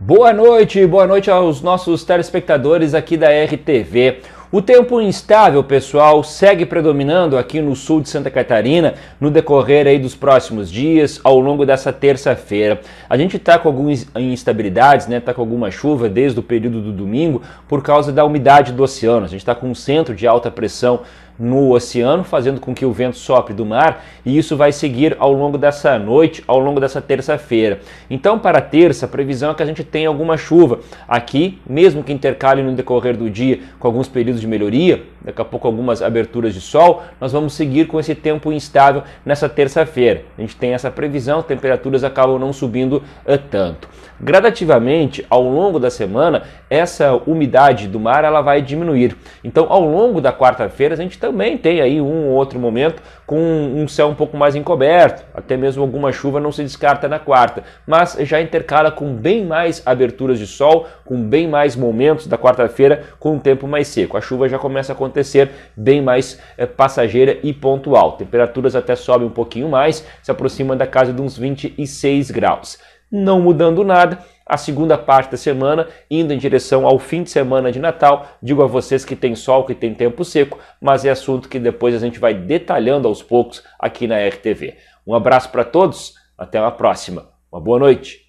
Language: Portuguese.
Boa noite, boa noite aos nossos telespectadores aqui da RTV. O tempo instável, pessoal, segue predominando aqui no sul de Santa Catarina no decorrer aí dos próximos dias, ao longo dessa terça-feira. A gente está com algumas instabilidades, né? Está com alguma chuva desde o período do domingo por causa da umidade do oceano. A gente está com um centro de alta pressão no oceano, fazendo com que o vento sopre do mar, e isso vai seguir ao longo dessa noite, ao longo dessa terça-feira. Então, para terça, a previsão é que a gente tenha alguma chuva aqui, mesmo que intercale no decorrer do dia com alguns períodos períodos de melhoria, daqui a pouco algumas aberturas de sol, nós vamos seguir com esse tempo instável nessa terça-feira. A gente tem essa previsão, temperaturas acabam não subindo eh, tanto. Gradativamente, ao longo da semana, essa umidade do mar ela vai diminuir. Então, ao longo da quarta-feira, a gente também tem aí um ou outro momento com um céu um pouco mais encoberto, até mesmo alguma chuva não se descarta na quarta, mas já intercala com bem mais aberturas de sol, com bem mais momentos da quarta-feira com um tempo mais seco. A chuva já começa a acontecer bem mais é, passageira e pontual. Temperaturas até sobem um pouquinho mais, se aproxima da casa de uns 26 graus. Não mudando nada, a segunda parte da semana, indo em direção ao fim de semana de Natal. Digo a vocês que tem sol, que tem tempo seco, mas é assunto que depois a gente vai detalhando aos poucos aqui na RTV. Um abraço para todos, até uma próxima. Uma boa noite.